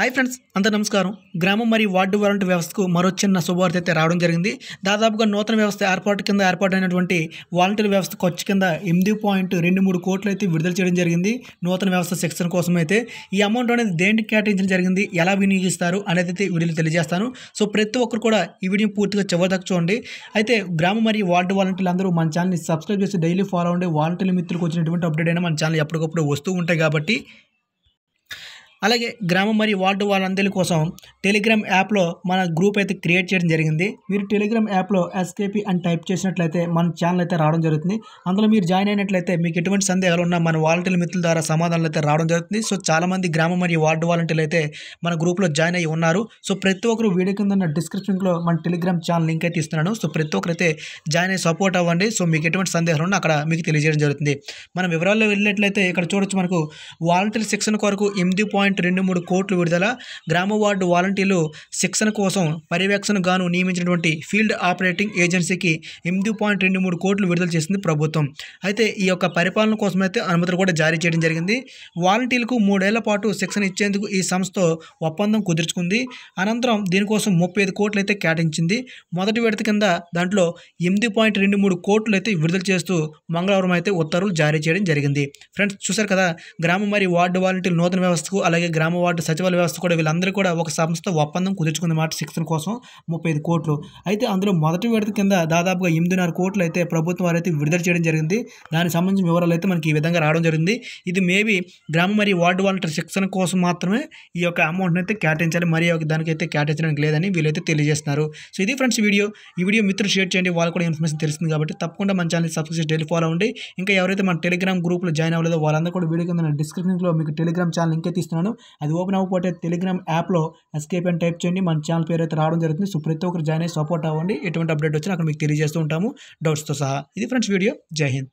hi friends అంత నమస్కారం గ్రామం మరియు వార్డు వారంట్ వ్యవస్థకు మరో చిన్న శుభవార్త అయితే రావడం జరిగింది దాదాపుగా నూతన వ్యవస్థ ఏర్పాటు కింద ఏర్పాటైనటువంటి వాలంటీర్ వ్యవస్థ ఖర్చు కింద ఎనిమిది పాయింట్ రెండు మూడు కోట్లు అయితే విడుదల చేయడం జరిగింది నూతన వ్యవస్థ శిక్షణ కోసం అయితే ఈ అమౌంట్ అనేది దేనికి కేటాయించడం జరిగింది ఎలా వినియోగిస్తారు అనేది అయితే వీడియోలో తెలియజేస్తాను సో ప్రతి ఒక్కరు కూడా ఈ వీడియో పూర్తిగా చివరిదాకా చూడండి అయితే గ్రామం మరియు వార్డు వాలంటీర్లు అందరూ మన ఛానల్ని సబ్స్క్రైబ్ చేసి డైలీ ఫాలో ఉండే వాలంటీర్ మిత్రులకు వచ్చినటువంటి అప్డేట్ అయినా మన ఛానల్ ఎప్పటికప్పుడు వస్తూ ఉంటాయి కాబట్టి అలాగే గ్రామం మరియు వార్డు వాళ్ళందరి కోసం టెలిగ్రామ్ యాప్లో మన గ్రూప్ అయితే క్రియేట్ చేయడం జరిగింది మీరు టెలిగ్రామ్ యాప్లో ఎస్కేపీ అని టైప్ చేసినట్లయితే మన ఛానల్ అయితే రావడం జరుగుతుంది అందులో మీరు జాయిన్ అయినట్లయితే మీకు ఎటువంటి సందేహాలు ఉన్నా మన వాలంటీర్ మిత్రుల ద్వారా సమాధానాలు అయితే రావడం జరుగుతుంది సో చాలామంది గ్రామం మరియు వార్డు వాలంటీర్లు అయితే మన గ్రూప్లో జాయిన్ అయ్యి ఉన్నారు సో ప్రతి ఒక్కరు వీడియో కింద ఉన్న డిస్క్రిప్షన్లో మన టెలిగ్రామ్ ఛానల్ లింక్ అయితే ఇస్తున్నాను సో ప్రతి ఒక్కరైతే జాయిన్ అయ్యి సపోర్ట్ అవ్వండి సో మీకు ఎటువంటి సందేహాలు ఉన్నా అక్కడ మీకు తెలియజేయడం జరుగుతుంది మనం వివరాల్లో వెళ్ళినట్లయితే ఇక్కడ చూడొచ్చు మనకు వాలంటీర్ శిక్షణ కొరకు ఎనిమిది పాయింట్ పాయింట్ రెండు మూడు కోట్లు విడుదల గ్రామ వార్డు వాలంటీర్లు శిక్షణ కోసం పర్యవేక్షణ గాను నియమించినటువంటి ఫీల్డ్ ఆపరేటింగ్ ఏజెన్సీకి ఎనిమిది పాయింట్ రెండు మూడు కోట్లు విడుదల చేసింది ప్రభుత్వం అయితే ఈ యొక్క పరిపాలన కోసం అయితే అనుమతులు కూడా జారీ చేయడం జరిగింది వాలంటీర్లకు మూడేళ్ల పాటు శిక్షణ ఇచ్చేందుకు ఈ సంస్థ ఒప్పందం కుదుర్చుకుంది అనంతరం దీనికోసం ముప్పై ఐదు కోట్లు అయితే కేటాయించింది మొదటి విడత కింద దాంట్లో ఎనిమిది పాయింట్ రెండు మూడు కోట్లు అయితే విడుదల చేస్తూ మంగళవారం అయితే ఉత్తర్వులు జారీ చేయడం జరిగింది ఫ్రెండ్స్ చూశారు కదా గ్రామ మరియు వార్డు వాలంటీర్ నూతన వ్యవస్థకు అలాగే అలాగే గ్రామ వార్డు సచివాలయ వ్యవస్థ కూడా వీళ్ళందరూ కూడా ఒక సంస్థ ఒప్పందం కుదుర్చుకుందన్నమాట శిక్షణ కోసం ముప్పై ఐదు కోట్లు అయితే అందులో మొదటి విడత కింద దాదాపుగా ఎనిమిదిన్నర కోట్లు అయితే ప్రభుత్వం వారైతే విడుదల చేయడం జరిగింది దానికి సంబంధించిన వివరాలు అయితే మనకి ఈ విధంగా రావడం జరిగింది ఇది మేబీ గ్రామ మరియు వార్డు వాలంటీర్ శిక్షణ కోసం మాత్రమే ఈ యొక్క అమౌంట్ని అయితే కేటాయించాలి మరి దానికైతే కేటాయించడానికి లేదని వీళ్ళైతే తెలియజేస్తున్నారు సో ఇది ఫ్రెండ్స్ వీడియో ఈ వీడియో మిత్రులు షేర్ చేయండి వాళ్ళు కూడా ఇన్ఫర్మేషన్ తెలుస్తుంది కాబట్టి తప్పకుండా మన ఛానల్ సబ్స్క్రైబ్ చేసి డైలీ ఫాలో ఉండి ఇంకా ఎవరైతే మన టెలిగ్రామ్ గ్రూప్లో జాయిన్ అవ్వలేదో వాళ్ళందరూ కూడా వీడియో కింద డిస్క్రిప్షన్లో మీకు టెలిగ్రామ్ ఛానల్ లింక్ తీస్తున్నాను అది ఓపెన్ అవ్వకపోతే టెలిగ్రామ్ యాప్లో ఎస్కేప్ అని టైప్ చేయండి మన ఛానల్ పేరు అయితే రావడం జరుగుతుంది సో ప్రతి ఒక్కరు జాయిన్ అయ్యి సపోర్ట్ అవ్వండి ఎటువంటి అప్డేట్ వచ్చినా అక్కడ మీకు తెలియజేస్తూ ఉంటాము డౌట్స్తో సహా ఇది ఫ్రెండ్స్ వీడియో జై హింద్